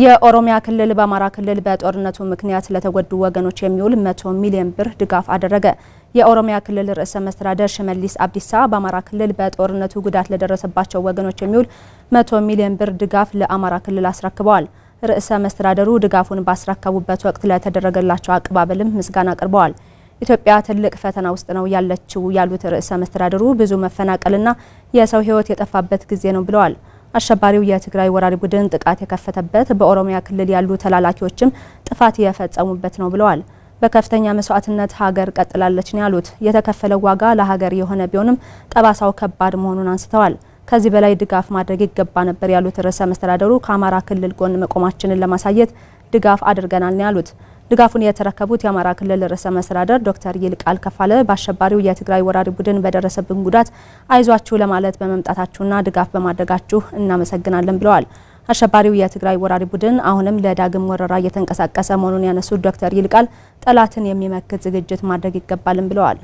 የኦሮሚያ ክልል በአማራ ክልል በጦርነቱ ምክንያት ለተጎዱ ወገኖች የሚውል መቶ ሚሊዮን ብር ድጋፍ አደረገ። የኦሮሚያ ክልል ርዕሰ መስተዳደር ሽመሊስ አብዲሳ በአማራ ክልል በጦርነቱ ጉዳት ለደረሰባቸው ወገኖች የሚውል መቶ ሚሊዮን ብር ድጋፍ ለአማራ ክልል አስረክበዋል። ርዕሰ መስተዳደሩ ድጋፉን ባስረከቡበት ወቅት ለተደረገላቸው አቀባበልም ምስጋና አቅርበዋል። ኢትዮጵያ ትልቅ ፈተና ውስጥ ነው ያለችው ያሉት ርዕሰ መስተዳደሩ ብዙ መፈናቀልና የሰው ሕይወት የጠፋበት ጊዜ ነው ብለዋል። አሸባሪው የትግራይ ወራሪ ቡድን ጥቃት የከፈተበት በኦሮሚያ ክልል ያሉ ተላላኪዎችም ጥፋት የፈጸሙበት ነው ብለዋል። በከፍተኛ መስዋዕትነት ሀገር ቀጥላለች ነው ያሉት። የተከፈለው ዋጋ ለሀገር የሆነ ቢሆንም ጠባሳው ከባድ መሆኑን አንስተዋል። ከዚህ በላይ ድጋፍ ማድረግ ይገባ ነበር ያሉት ርዕሰ መስተዳደሩ ከአማራ ክልል ጎን መቆማችንን ለማሳየት ድጋፍ አድርገናል ነው ያሉት። ድጋፉን የተረከቡት የአማራ ክልል ርዕሰ መስተዳደር ዶክተር ይልቃል ከፋለ በአሸባሪው የትግራይ ወራሪ ቡድን በደረሰብን ጉዳት አይዟችሁ ለማለት በመምጣታችሁና ድጋፍ በማድረጋችሁ እናመሰግናለን ብለዋል። አሸባሪው የትግራይ ወራሪ ቡድን አሁንም ለዳግም ወረራ እየተንቀሳቀሰ መሆኑን ያነሱት ዶክተር ይልቃል ጠላትን የሚመክት ዝግጅት ማድረግ ይገባልም ብለዋል።